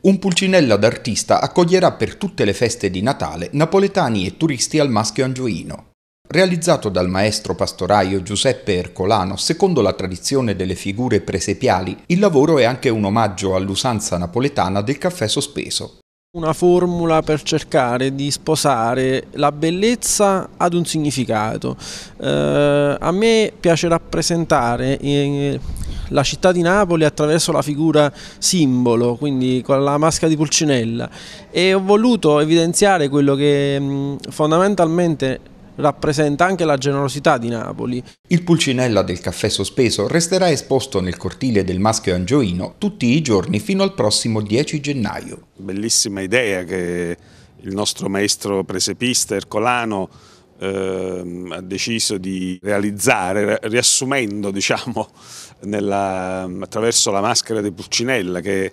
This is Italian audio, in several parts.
Un pulcinella d'artista accoglierà per tutte le feste di Natale napoletani e turisti al Maschio Angioino. Realizzato dal maestro pastoraio Giuseppe Ercolano, secondo la tradizione delle figure presepiali, il lavoro è anche un omaggio all'usanza napoletana del caffè sospeso. Una formula per cercare di sposare la bellezza ad un significato. Eh, a me piace rappresentare eh, la città di Napoli attraverso la figura simbolo, quindi con la maschera di Pulcinella e ho voluto evidenziare quello che mm, fondamentalmente rappresenta anche la generosità di Napoli. Il pulcinella del caffè sospeso resterà esposto nel cortile del maschio angioino tutti i giorni fino al prossimo 10 gennaio. Bellissima idea che il nostro maestro presepista Ercolano Ehm, ha deciso di realizzare, riassumendo diciamo, nella, attraverso la maschera di Pulcinella, che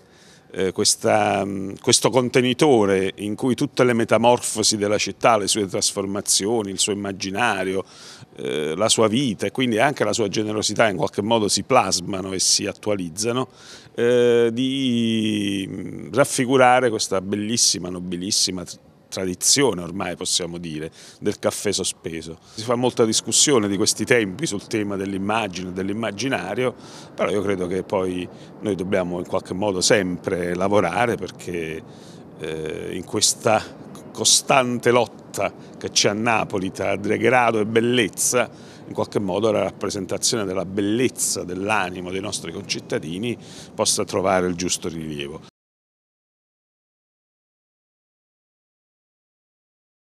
eh, mm, questo contenitore in cui tutte le metamorfosi della città, le sue trasformazioni, il suo immaginario, eh, la sua vita e quindi anche la sua generosità in qualche modo si plasmano e si attualizzano, eh, di mm, raffigurare questa bellissima, nobilissima tradizione ormai possiamo dire del caffè sospeso. Si fa molta discussione di questi tempi sul tema dell'immagine, e dell'immaginario, però io credo che poi noi dobbiamo in qualche modo sempre lavorare perché eh, in questa costante lotta che c'è a Napoli tra degrado e bellezza, in qualche modo la rappresentazione della bellezza dell'animo dei nostri concittadini possa trovare il giusto rilievo.